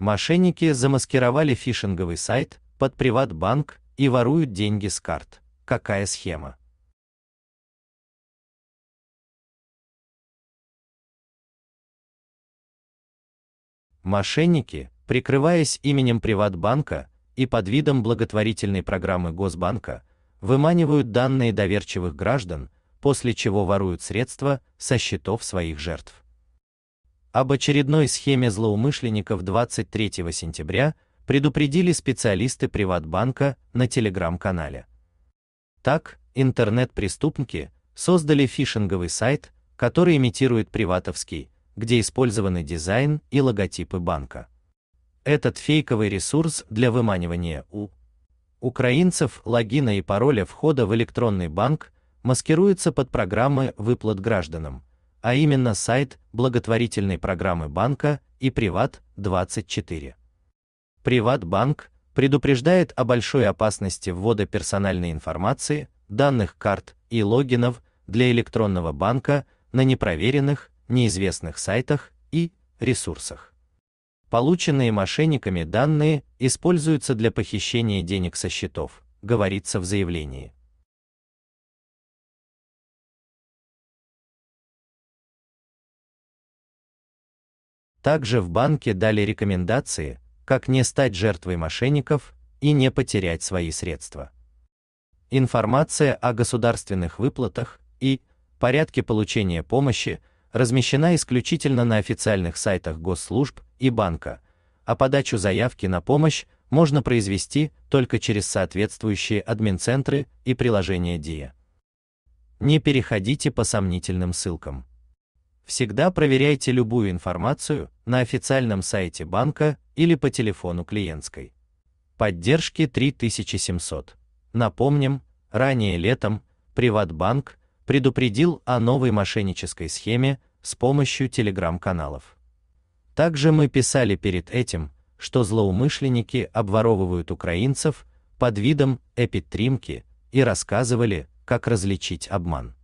Мошенники замаскировали фишинговый сайт под приватбанк и воруют деньги с карт. Какая схема? Мошенники, прикрываясь именем Приватбанка и под видом благотворительной программы Госбанка, выманивают данные доверчивых граждан, после чего воруют средства со счетов своих жертв. Об очередной схеме злоумышленников 23 сентября предупредили специалисты Приватбанка на телеграм-канале. Так, интернет-преступники создали фишинговый сайт, который имитирует приватовский, где использованы дизайн и логотипы банка. Этот фейковый ресурс для выманивания у украинцев логина и пароля входа в электронный банк маскируется под программы выплат гражданам, а именно сайт благотворительной программы банка и Приват24. Приватбанк предупреждает о большой опасности ввода персональной информации, данных карт и логинов для электронного банка на непроверенных, неизвестных сайтах и ресурсах. Полученные мошенниками данные используются для похищения денег со счетов, говорится в заявлении. Также в банке дали рекомендации, как не стать жертвой мошенников и не потерять свои средства. Информация о государственных выплатах и порядке получения помощи размещена исключительно на официальных сайтах госслужб и банка, а подачу заявки на помощь можно произвести только через соответствующие админцентры и приложение DIA. Не переходите по сомнительным ссылкам всегда проверяйте любую информацию на официальном сайте банка или по телефону клиентской. Поддержки 3700. Напомним, ранее летом Приватбанк предупредил о новой мошеннической схеме с помощью телеграм-каналов. Также мы писали перед этим, что злоумышленники обворовывают украинцев под видом эпитримки и рассказывали, как различить обман.